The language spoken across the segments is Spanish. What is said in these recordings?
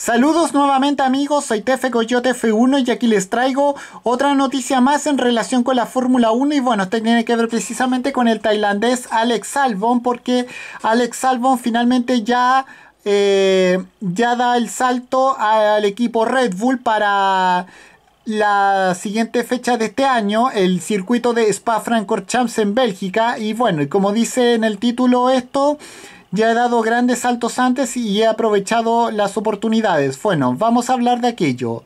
Saludos nuevamente amigos, soy Tefe Coyote F1 y aquí les traigo otra noticia más en relación con la Fórmula 1 y bueno, esto tiene que ver precisamente con el tailandés Alex Albon porque Alex Albon finalmente ya, eh, ya da el salto al equipo Red Bull para la siguiente fecha de este año, el circuito de Spa-Francorchamps en Bélgica y bueno, y como dice en el título esto... Ya he dado grandes saltos antes y he aprovechado las oportunidades. Bueno, vamos a hablar de aquello.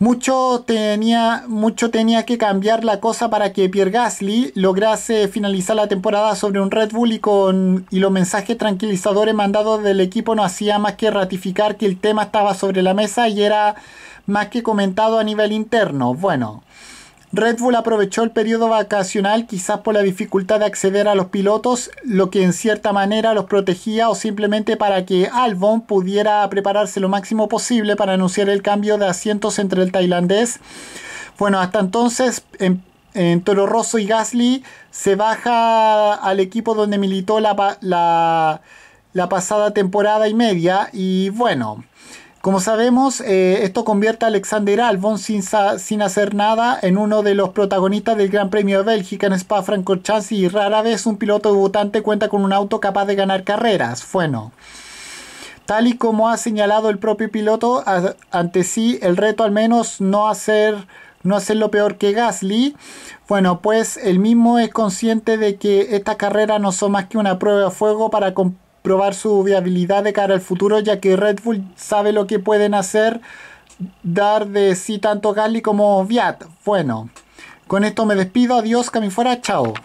Mucho tenía, mucho tenía que cambiar la cosa para que Pierre Gasly lograse finalizar la temporada sobre un Red Bull y, con, y los mensajes tranquilizadores mandados del equipo no hacía más que ratificar que el tema estaba sobre la mesa y era más que comentado a nivel interno. Bueno, Red Bull aprovechó el periodo vacacional quizás por la dificultad de acceder a los pilotos, lo que en cierta manera los protegía o simplemente para que Albon pudiera prepararse lo máximo posible para anunciar el cambio de asientos entre el tailandés. Bueno, hasta entonces en, Toro Rosso y Gasly se baja al equipo donde militó la pasada temporada y media y bueno. Como sabemos, eh, esto convierte a Alexander Albon sin, sin, hacer nada en uno de los protagonistas del Gran Premio de Bélgica en Spa-Francorchamps y rara vez un piloto debutante cuenta con un auto capaz de ganar carreras. Bueno, tal y como ha señalado el propio piloto, ante sí el reto al menos no hacer no lo peor que Gasly. Bueno, pues el mismo es consciente de que estas carreras no son más que una prueba de fuego para probar su viabilidad de cara al futuro, ya que Red Bull sabe lo que pueden hacer, dar de sí tanto Gali como Viat. Bueno, con esto me despido, adiós, fuera chao.